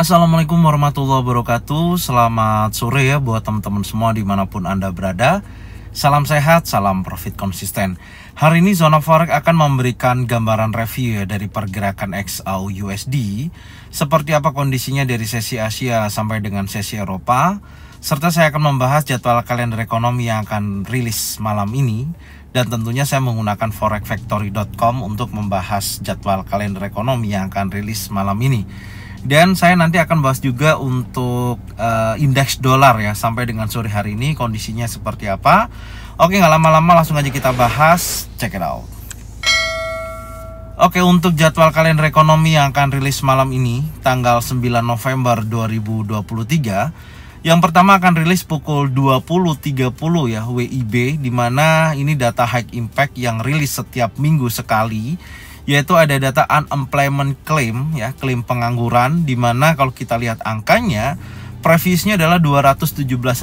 Assalamualaikum warahmatullahi wabarakatuh Selamat sore ya buat teman-teman semua dimanapun Anda berada Salam sehat, salam profit konsisten Hari ini Zona Forex akan memberikan gambaran review ya dari pergerakan XAU USD Seperti apa kondisinya dari sesi Asia sampai dengan sesi Eropa serta saya akan membahas jadwal kalender ekonomi yang akan rilis malam ini dan tentunya saya menggunakan forexfactory.com untuk membahas jadwal kalender ekonomi yang akan rilis malam ini. Dan saya nanti akan bahas juga untuk uh, indeks dolar ya sampai dengan sore hari ini kondisinya seperti apa. Oke, nggak lama-lama langsung aja kita bahas. Check it out. Oke, untuk jadwal kalender ekonomi yang akan rilis malam ini tanggal 9 November 2023 yang pertama akan rilis pukul 20.30 ya WIB di mana ini data high impact yang rilis setiap minggu sekali yaitu ada data unemployment claim ya, klaim pengangguran di mana kalau kita lihat angkanya previousnya adalah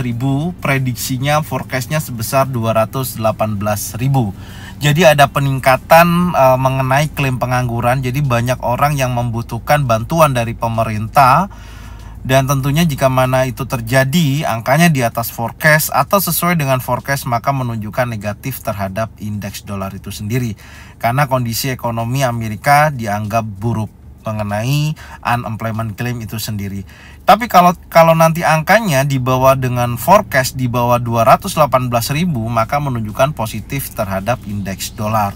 ribu prediksinya forecastnya sebesar ribu Jadi ada peningkatan e, mengenai klaim pengangguran. Jadi banyak orang yang membutuhkan bantuan dari pemerintah dan tentunya jika mana itu terjadi angkanya di atas forecast atau sesuai dengan forecast maka menunjukkan negatif terhadap indeks dolar itu sendiri karena kondisi ekonomi Amerika dianggap buruk mengenai unemployment claim itu sendiri. Tapi kalau kalau nanti angkanya di bawah dengan forecast di bawah 218.000 maka menunjukkan positif terhadap indeks dolar.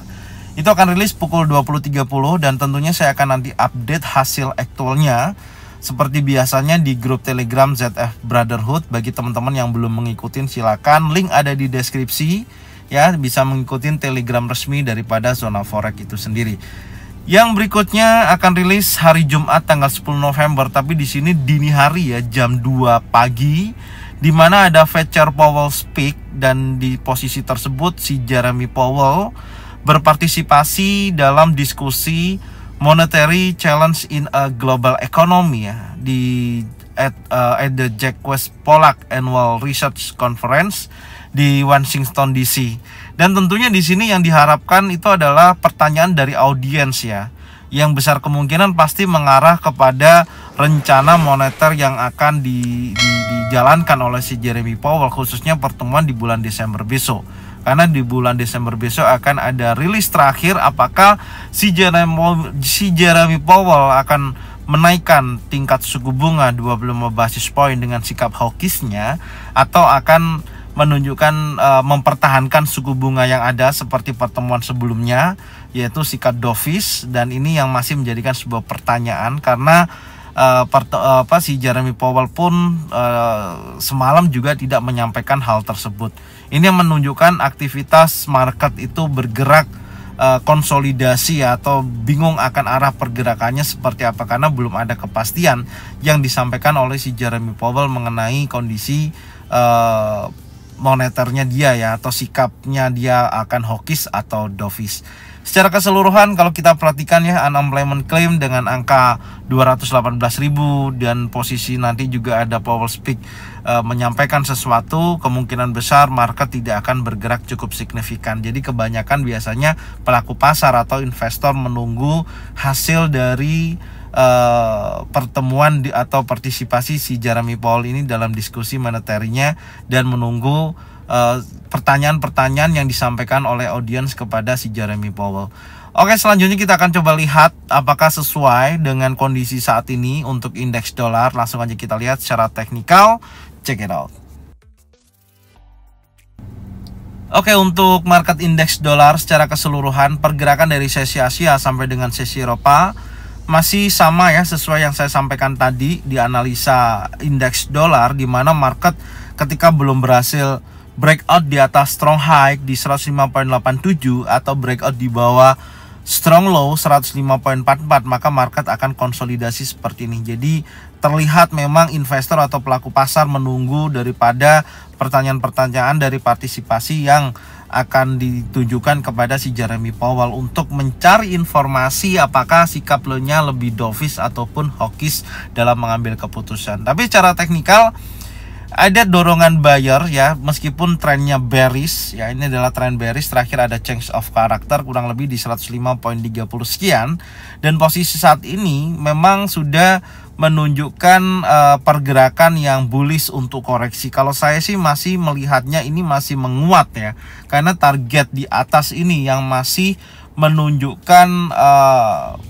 Itu akan rilis pukul 20.30 dan tentunya saya akan nanti update hasil aktualnya seperti biasanya di grup Telegram ZF Brotherhood bagi teman-teman yang belum mengikuti silakan link ada di deskripsi ya bisa mengikuti Telegram resmi daripada Zona Forex itu sendiri. Yang berikutnya akan rilis hari Jumat tanggal 10 November tapi di sini dini hari ya jam 2 pagi di mana ada Fetcher Powell speak dan di posisi tersebut si Jeremy Powell berpartisipasi dalam diskusi monetary challenge in a global economy ya di at uh, at the Jack West Pollack Annual Research Conference di Washington DC. Dan tentunya di sini yang diharapkan itu adalah pertanyaan dari audiens ya yang besar kemungkinan pasti mengarah kepada rencana moneter yang akan di, di, dijalankan oleh si Jeremy Powell khususnya pertemuan di bulan Desember besok karena di bulan Desember besok akan ada rilis terakhir apakah si Jeremy, si Jeremy Powell akan menaikkan tingkat suku bunga 25 basis point dengan sikap hawkishnya atau akan menunjukkan e, mempertahankan suku bunga yang ada seperti pertemuan sebelumnya yaitu sikap dovis dan ini yang masih menjadikan sebuah pertanyaan karena Uh, eh, part, uh, eh, apa si Jeremy Powell pun uh, semalam juga tidak menyampaikan hal tersebut. Ini menunjukkan aktivitas market itu bergerak eh, konsolidasi atau bingung akan arah pergerakannya seperti apa karena belum ada kepastian yang disampaikan oleh si Jeremy Powell mengenai kondisi uh, moneternya dia ya atau sikapnya dia akan hokis atau dovish. Secara keseluruhan kalau kita perhatikan ya unemployment claim dengan angka ribu dan posisi nanti juga ada power Speak uh, menyampaikan sesuatu kemungkinan besar market tidak akan bergerak cukup signifikan. Jadi kebanyakan biasanya pelaku pasar atau investor menunggu hasil dari Uh, pertemuan di, atau partisipasi si Jeremy Powell ini dalam diskusi moneternya dan menunggu Eh, pertanyaan-pertanyaan yang disampaikan oleh audiens kepada si Jeremy Powell. Oke, selanjutnya kita akan coba lihat apakah sesuai dengan kondisi saat ini untuk indeks dolar. Langsung aja kita lihat secara teknikal. Check it out. Oke, untuk market indeks dolar secara keseluruhan, pergerakan dari sesi Asia sampai dengan sesi Eropa masih sama ya sesuai yang saya sampaikan tadi di analisa indeks dolar di mana market ketika belum berhasil breakout di atas strong high di 105.87 atau breakout di bawah strong low 105.44 maka market akan konsolidasi seperti ini. Jadi terlihat memang investor atau pelaku pasar menunggu daripada pertanyaan-pertanyaan dari partisipasi yang akan ditunjukkan kepada si Jeremy Powell untuk mencari informasi apakah sikap lebih dovish ataupun hawkish dalam mengambil keputusan. Tapi secara teknikal ada dorongan buyer ya meskipun trennya bearish ya ini adalah tren bearish terakhir ada change of character kurang lebih di 105.30 sekian dan posisi saat ini memang sudah menunjukkan uh, pergerakan yang bullish untuk koreksi. Kalau saya sih masih melihatnya ini masih menguat ya. Karena target di atas ini yang masih menunjukkan uh,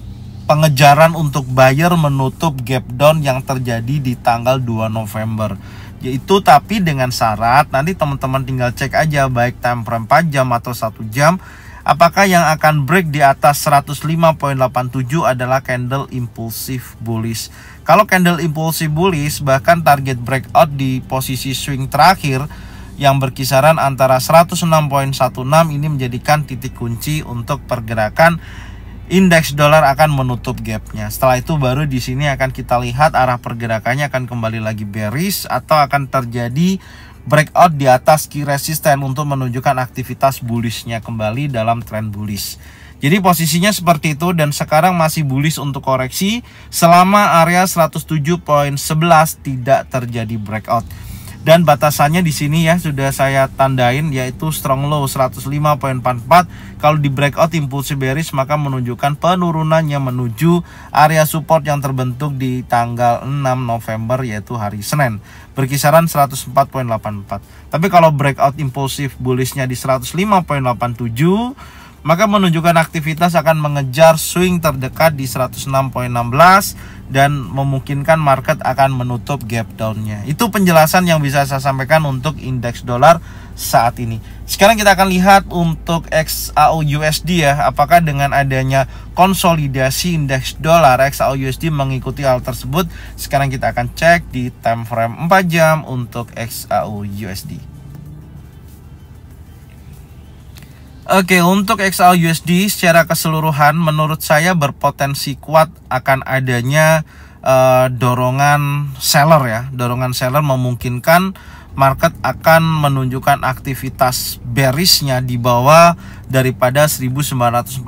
pengejaran untuk buyer menutup gap down yang terjadi di tanggal 2 November yaitu tapi dengan syarat nanti teman-teman tinggal cek aja baik time frame 4 jam atau 1 jam apakah yang akan break di atas 105.87 adalah candle impulsif bullish kalau candle impulsif bullish bahkan target breakout di posisi swing terakhir yang berkisaran antara 106.16 ini menjadikan titik kunci untuk pergerakan indeks dolar akan menutup gapnya. Setelah itu baru di sini akan kita lihat arah pergerakannya akan kembali lagi bearish atau akan terjadi breakout di atas key resisten untuk menunjukkan aktivitas bullishnya kembali dalam trend bullish. Jadi posisinya seperti itu dan sekarang masih bullish untuk koreksi selama area 107.11 tidak terjadi breakout dan batasannya di sini ya sudah saya tandain yaitu strong low 105.44 kalau di breakout impulsive bearish maka menunjukkan penurunannya menuju area support yang terbentuk di tanggal 6 November yaitu hari Senin berkisaran 104.84 tapi kalau breakout impulsif bullishnya di 105.87 maka menunjukkan aktivitas akan mengejar swing terdekat di 106.16 dan memungkinkan market akan menutup gap downnya. Itu penjelasan yang bisa saya sampaikan untuk indeks dolar saat ini. Sekarang kita akan lihat untuk XAU USD ya, apakah dengan adanya konsolidasi indeks dolar XAU USD mengikuti hal tersebut. Sekarang kita akan cek di time frame 4 jam untuk XAU USD. Oke, untuk XL USD secara keseluruhan menurut saya berpotensi kuat akan adanya uh, dorongan seller ya. Dorongan seller memungkinkan market akan menunjukkan aktivitas bearishnya di bawah daripada 1947.34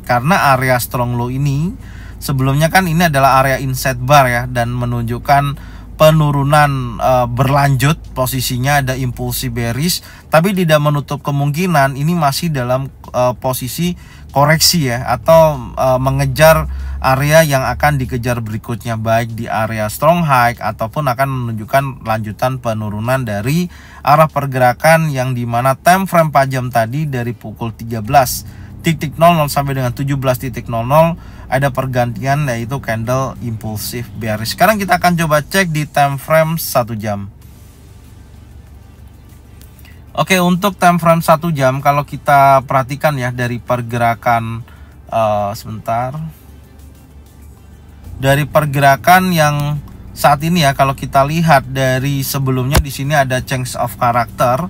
karena area strong low ini sebelumnya kan ini adalah area inset bar ya dan menunjukkan penurunan e, berlanjut posisinya ada impulsi bearish tapi tidak menutup kemungkinan ini masih dalam e, posisi koreksi ya atau e, mengejar area yang akan dikejar berikutnya baik di area strong high ataupun akan menunjukkan lanjutan penurunan dari arah pergerakan yang dimana time frame pajam tadi dari pukul 13 titik 00 sampai dengan 17.00 ada pergantian yaitu candle impulsif bearish. Sekarang kita akan coba cek di time frame 1 jam. Oke, untuk time frame 1 jam kalau kita perhatikan ya dari pergerakan uh, sebentar. Dari pergerakan yang saat ini ya kalau kita lihat dari sebelumnya di sini ada change of character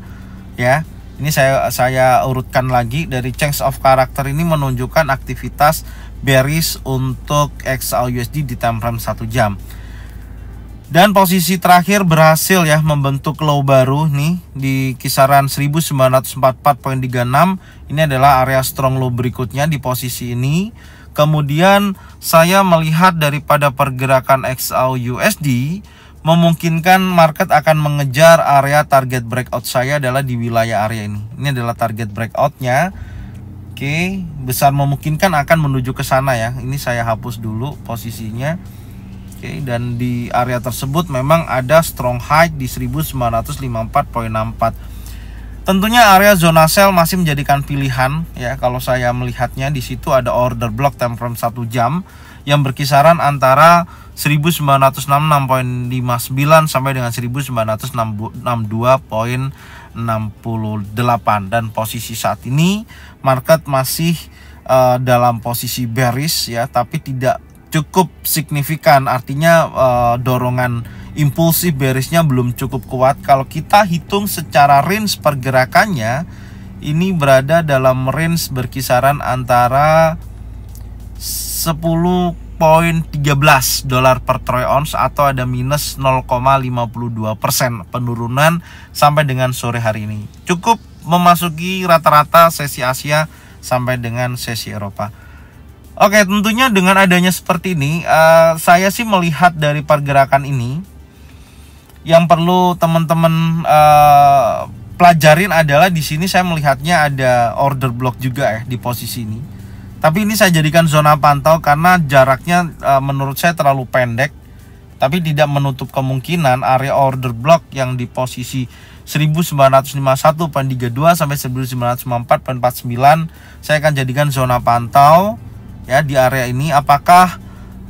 ya ini saya saya urutkan lagi dari change of character ini menunjukkan aktivitas bearish untuk XAUUSD di time frame 1 jam. Dan posisi terakhir berhasil ya membentuk low baru nih di kisaran 1944.36. Ini adalah area strong low berikutnya di posisi ini. Kemudian saya melihat daripada pergerakan XAUUSD USD memungkinkan market akan mengejar area target breakout saya adalah di wilayah area ini. Ini adalah target breakoutnya. Oke, besar memungkinkan akan menuju ke sana ya. Ini saya hapus dulu posisinya. Oke, dan di area tersebut memang ada strong high di 1954.64 Tentunya area zona sell masih menjadikan pilihan ya kalau saya melihatnya di situ ada order block time frame 1 jam yang berkisaran antara 1966.59 sampai dengan 1962.68 dan posisi saat ini market masih uh, dalam posisi bearish ya tapi tidak cukup signifikan artinya uh, dorongan impulsif bearishnya belum cukup kuat. Kalau kita hitung secara range pergerakannya, ini berada dalam range berkisaran antara 10.13 dolar per troy ounce atau ada minus 0,52% penurunan sampai dengan sore hari ini. Cukup memasuki rata-rata sesi Asia sampai dengan sesi Eropa. Oke, tentunya dengan adanya seperti ini, uh, saya sih melihat dari pergerakan ini yang perlu teman-teman uh, pelajarin adalah di sini saya melihatnya ada order block juga ya di posisi ini. Tapi ini saya jadikan zona pantau karena jaraknya uh, menurut saya terlalu pendek. Tapi tidak menutup kemungkinan area order block yang di posisi 1.951 1951.32 sampai 1954.49 saya akan jadikan zona pantau ya di area ini apakah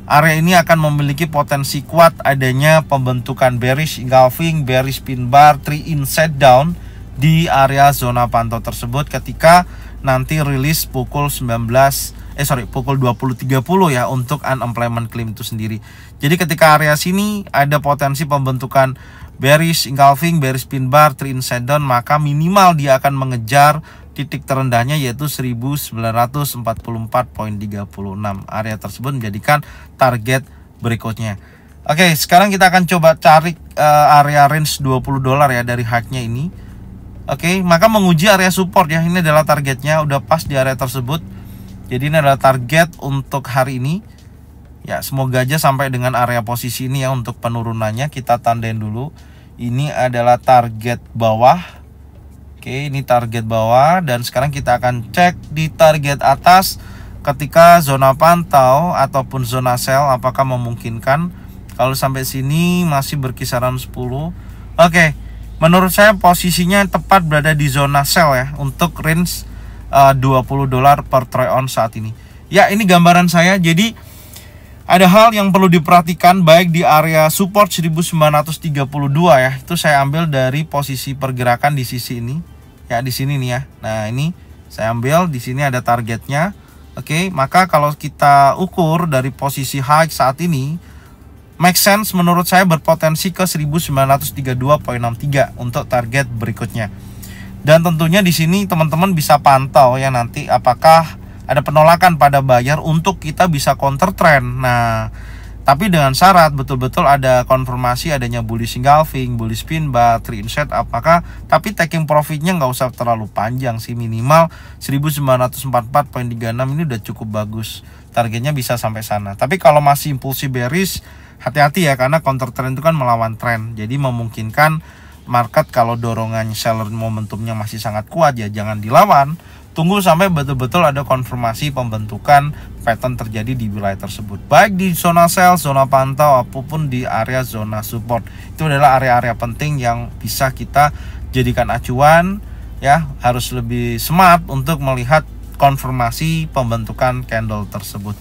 Area ini akan memiliki potensi kuat adanya pembentukan bearish engulfing, bearish pin bar, three in set down di area zona pantau tersebut ketika nanti rilis pukul 19 eh sorry pukul 20.30 ya untuk unemployment claim itu sendiri. Jadi ketika area sini ada potensi pembentukan bearish engulfing, bearish pin bar, three in set down, maka minimal dia akan mengejar titik terendahnya yaitu 1944.36. Area tersebut menjadikan target berikutnya. Oke, sekarang kita akan coba cari uh, area range 20 dolar ya dari hacknya ini. Oke, maka menguji area support ya. Ini adalah targetnya udah pas di area tersebut. Jadi ini adalah target untuk hari ini. Ya, semoga aja sampai dengan area posisi ini ya untuk penurunannya kita tandain dulu. Ini adalah target bawah Oke, ini target bawah dan sekarang kita akan cek di target atas ketika zona pantau ataupun zona sell apakah memungkinkan kalau sampai sini masih berkisaran 10. Oke, menurut saya posisinya tepat berada di zona sell ya untuk range 20 eh, dolar per troy on saat ini. Ya, ini gambaran saya. Jadi ada hal yang perlu diperhatikan baik di area support 1932 ya. Itu saya ambil dari posisi pergerakan di sisi ini. Ya, di sini nih ya. Nah, ini saya ambil di sini ada targetnya. Oke, maka kalau kita ukur dari posisi high saat ini make sense menurut saya berpotensi ke 1932.63 untuk target berikutnya. Dan tentunya di sini teman-teman bisa pantau ya nanti apakah ada penolakan pada bayar untuk kita bisa counter trend. Nah, tapi dengan syarat betul-betul ada konfirmasi adanya bullish engulfing, bullish pin bar, three inset apakah tapi taking profitnya nggak usah terlalu panjang sih minimal 1944.36 ini udah cukup bagus targetnya bisa sampai sana tapi kalau masih impulsi bearish hati-hati ya karena counter trend itu kan melawan trend jadi memungkinkan market kalau dorongan seller momentumnya masih sangat kuat ya jangan dilawan Tunggu sampai betul-betul ada konfirmasi pembentukan pattern terjadi di wilayah tersebut. Baik di zona sel, zona pantau, apapun di area zona support. Itu adalah area-area penting yang bisa kita jadikan acuan ya harus lebih smart untuk melihat konfirmasi pembentukan candle tersebut.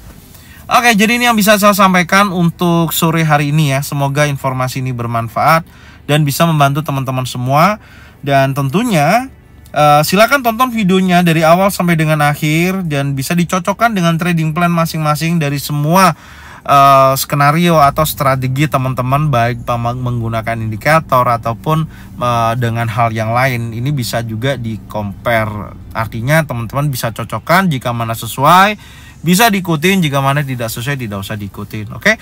Oke, jadi ini yang bisa saya sampaikan untuk sore hari ini ya. Semoga informasi ini bermanfaat dan bisa membantu teman-teman semua. Dan tentunya Uh, silakan tonton videonya dari awal sampai dengan akhir dan bisa dicocokkan dengan trading plan masing-masing dari semua uh, skenario atau strategi teman-teman baik menggunakan indikator ataupun uh, dengan hal yang lain ini bisa juga di compare artinya teman-teman bisa cocokkan jika mana sesuai bisa diikutin jika mana tidak sesuai tidak usah diikutin oke okay?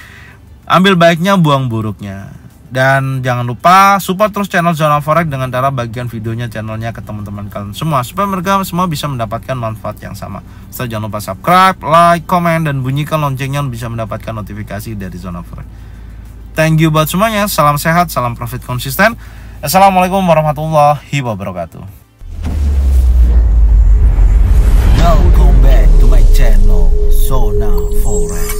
ambil baiknya buang buruknya dan jangan lupa support terus channel Zona Forex dengan cara bagian videonya channelnya ke teman-teman kalian semua supaya mereka semua bisa mendapatkan manfaat yang sama. So jangan lupa subscribe, like, komen dan bunyikan loncengnya untuk bisa mendapatkan notifikasi dari Zona Forex. Thank you buat semuanya. Salam sehat, salam profit konsisten. Assalamualaikum warahmatullahi wabarakatuh. Welcome back to my channel Zona Forex.